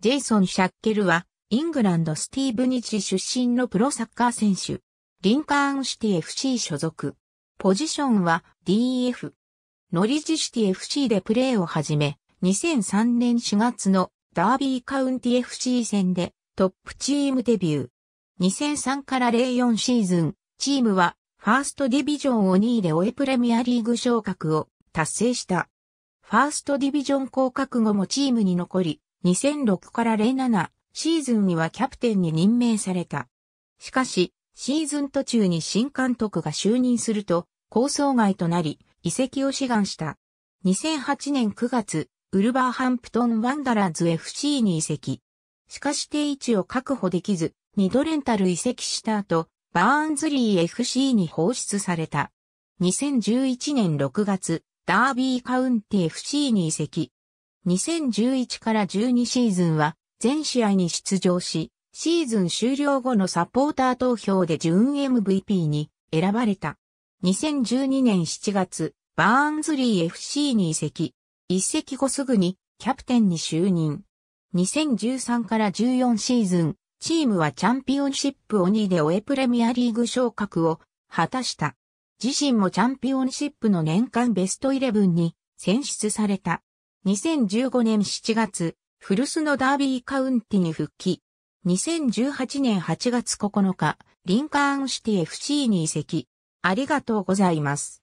ジェイソン・シャッケルは、イングランドスティーブニチ出身のプロサッカー選手。リンカーンシティ FC 所属。ポジションは DF。ノリジシティ FC でプレーを始め、2003年4月のダービーカウンティ FC 戦でトップチームデビュー。2003から04シーズン、チームはファーストディビジョンを2位で終えプレミアリーグ昇格を達成した。ファーストディビジョン降格後もチームに残り、2006から07シーズンにはキャプテンに任命された。しかし、シーズン途中に新監督が就任すると、構想外となり、移籍を志願した。2008年9月、ウルバーハンプトン・ワンダラーズ FC に移籍。しかし定位置を確保できず、ニ度レンタル移籍した後、バーンズリー FC に放出された。2011年6月、ダービーカウンティ FC に移籍。2011から12シーズンは全試合に出場し、シーズン終了後のサポーター投票で準 MVP に選ばれた。2012年7月、バーンズリー FC に移籍。移籍後すぐにキャプテンに就任。2013から14シーズン、チームはチャンピオンシップを2で終えプレミアリーグ昇格を果たした。自身もチャンピオンシップの年間ベストイレブンに選出された。2015年7月、古巣のダービーカウンティに復帰。2018年8月9日、リンカーンシティ FC に移籍。ありがとうございます。